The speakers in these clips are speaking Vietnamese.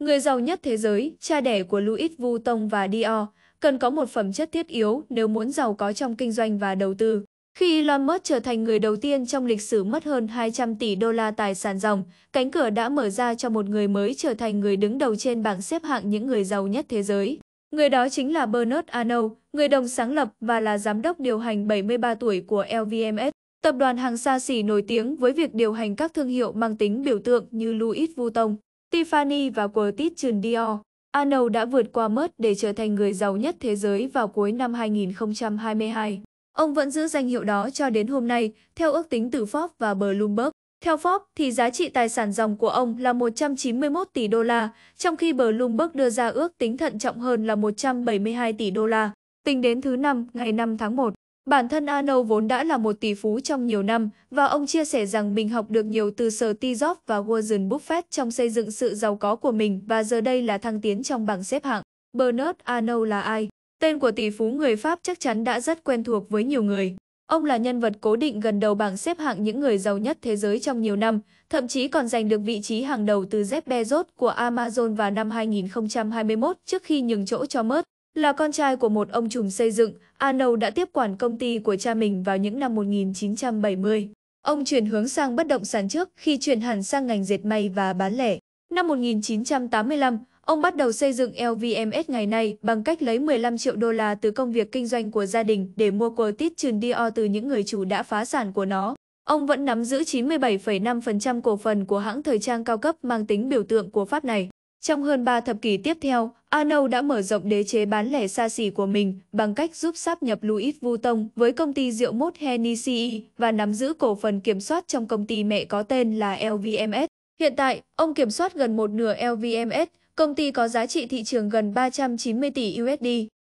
Người giàu nhất thế giới, cha đẻ của Louis Vuitton và Dior, cần có một phẩm chất thiết yếu nếu muốn giàu có trong kinh doanh và đầu tư. Khi Elon Musk trở thành người đầu tiên trong lịch sử mất hơn 200 tỷ đô la tài sản dòng, cánh cửa đã mở ra cho một người mới trở thành người đứng đầu trên bảng xếp hạng những người giàu nhất thế giới. Người đó chính là Bernard Arnault, người đồng sáng lập và là giám đốc điều hành 73 tuổi của LVMH, tập đoàn hàng xa xỉ nổi tiếng với việc điều hành các thương hiệu mang tính biểu tượng như Louis Vuitton. Tiffany và Christian Dior, Arnold đã vượt qua mất để trở thành người giàu nhất thế giới vào cuối năm 2022. Ông vẫn giữ danh hiệu đó cho đến hôm nay, theo ước tính từ Forbes và Bloomberg. Theo Forbes, thì giá trị tài sản dòng của ông là 191 tỷ đô la, trong khi Bloomberg đưa ra ước tính thận trọng hơn là 172 tỷ đô la. Tính đến thứ năm, ngày 5 tháng 1, Bản thân Arnold vốn đã là một tỷ phú trong nhiều năm và ông chia sẻ rằng mình học được nhiều từ Sir Jobs và Warren Buffett trong xây dựng sự giàu có của mình và giờ đây là thăng tiến trong bảng xếp hạng. Bernard Arnault là ai? Tên của tỷ phú người Pháp chắc chắn đã rất quen thuộc với nhiều người. Ông là nhân vật cố định gần đầu bảng xếp hạng những người giàu nhất thế giới trong nhiều năm, thậm chí còn giành được vị trí hàng đầu từ Jeff Bezos của Amazon vào năm 2021 trước khi nhường chỗ cho Musk. Là con trai của một ông trùm xây dựng, Arnold đã tiếp quản công ty của cha mình vào những năm 1970. Ông chuyển hướng sang bất động sản trước khi chuyển hẳn sang ngành dệt may và bán lẻ. Năm 1985, ông bắt đầu xây dựng LVMH ngày nay bằng cách lấy 15 triệu đô la từ công việc kinh doanh của gia đình để mua cổ tít trường Dior từ những người chủ đã phá sản của nó. Ông vẫn nắm giữ 97,5% cổ phần của hãng thời trang cao cấp mang tính biểu tượng của Pháp này. Trong hơn 3 thập kỷ tiếp theo, Arnold đã mở rộng đế chế bán lẻ xa xỉ của mình bằng cách giúp sáp nhập Louis Vuitton với công ty rượu mốt Hennessy và nắm giữ cổ phần kiểm soát trong công ty mẹ có tên là LVMH. Hiện tại, ông kiểm soát gần một nửa LVMH, công ty có giá trị thị trường gần 390 tỷ USD.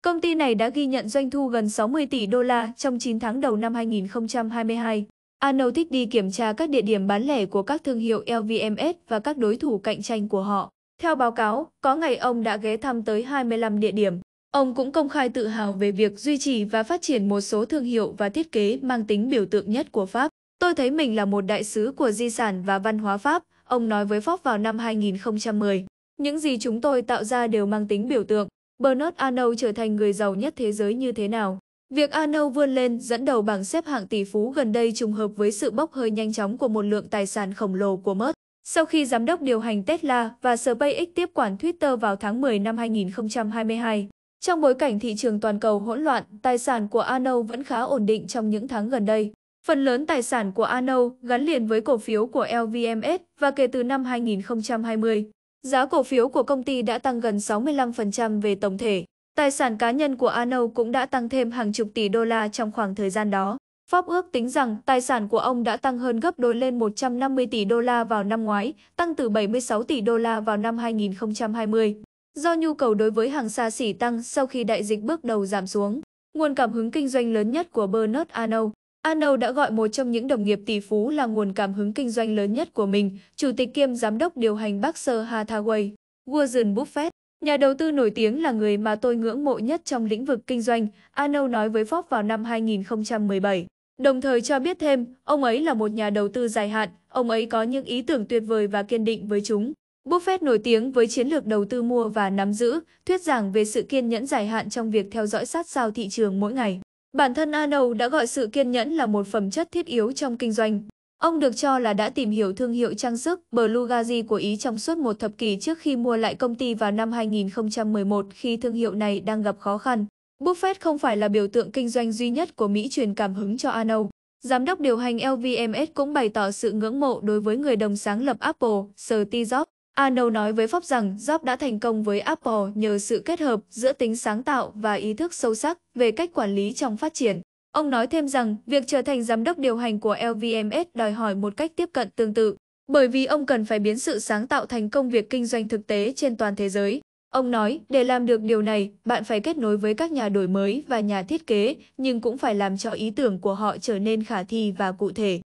Công ty này đã ghi nhận doanh thu gần 60 tỷ đô la trong 9 tháng đầu năm 2022. Arnold thích đi kiểm tra các địa điểm bán lẻ của các thương hiệu LVMH và các đối thủ cạnh tranh của họ. Theo báo cáo, có ngày ông đã ghé thăm tới 25 địa điểm. Ông cũng công khai tự hào về việc duy trì và phát triển một số thương hiệu và thiết kế mang tính biểu tượng nhất của Pháp. Tôi thấy mình là một đại sứ của di sản và văn hóa Pháp, ông nói với Pháp vào năm 2010. Những gì chúng tôi tạo ra đều mang tính biểu tượng. Bernard Arnault trở thành người giàu nhất thế giới như thế nào? Việc Arnault vươn lên dẫn đầu bảng xếp hạng tỷ phú gần đây trùng hợp với sự bốc hơi nhanh chóng của một lượng tài sản khổng lồ của Mert. Sau khi giám đốc điều hành Tesla và SpaceX tiếp quản Twitter vào tháng 10 năm 2022, trong bối cảnh thị trường toàn cầu hỗn loạn, tài sản của Arnold vẫn khá ổn định trong những tháng gần đây. Phần lớn tài sản của Arnold gắn liền với cổ phiếu của LVMH và kể từ năm 2020, giá cổ phiếu của công ty đã tăng gần 65% về tổng thể. Tài sản cá nhân của Arnold cũng đã tăng thêm hàng chục tỷ đô la trong khoảng thời gian đó. Pháp ước tính rằng tài sản của ông đã tăng hơn gấp đôi lên 150 tỷ đô la vào năm ngoái, tăng từ 76 tỷ đô la vào năm 2020. Do nhu cầu đối với hàng xa xỉ tăng sau khi đại dịch bước đầu giảm xuống, nguồn cảm hứng kinh doanh lớn nhất của Bernard Arnault, Arnault đã gọi một trong những đồng nghiệp tỷ phú là nguồn cảm hứng kinh doanh lớn nhất của mình, chủ tịch kiêm giám đốc điều hành Berkshire Hathaway, Warren Buffett. Nhà đầu tư nổi tiếng là người mà tôi ngưỡng mộ nhất trong lĩnh vực kinh doanh, Arnold nói với Forbes vào năm 2017. Đồng thời cho biết thêm, ông ấy là một nhà đầu tư dài hạn, ông ấy có những ý tưởng tuyệt vời và kiên định với chúng. Buffett nổi tiếng với chiến lược đầu tư mua và nắm giữ, thuyết giảng về sự kiên nhẫn dài hạn trong việc theo dõi sát sao thị trường mỗi ngày. Bản thân Arnold đã gọi sự kiên nhẫn là một phẩm chất thiết yếu trong kinh doanh. Ông được cho là đã tìm hiểu thương hiệu trang sức Blugazi của Ý trong suốt một thập kỷ trước khi mua lại công ty vào năm 2011 khi thương hiệu này đang gặp khó khăn. Buffett không phải là biểu tượng kinh doanh duy nhất của Mỹ truyền cảm hứng cho Arnold. Giám đốc điều hành LVMH cũng bày tỏ sự ngưỡng mộ đối với người đồng sáng lập Apple, Steve Jobs. Arnold nói với Pháp rằng Jobs đã thành công với Apple nhờ sự kết hợp giữa tính sáng tạo và ý thức sâu sắc về cách quản lý trong phát triển. Ông nói thêm rằng việc trở thành giám đốc điều hành của LVMH đòi hỏi một cách tiếp cận tương tự, bởi vì ông cần phải biến sự sáng tạo thành công việc kinh doanh thực tế trên toàn thế giới. Ông nói, để làm được điều này, bạn phải kết nối với các nhà đổi mới và nhà thiết kế, nhưng cũng phải làm cho ý tưởng của họ trở nên khả thi và cụ thể.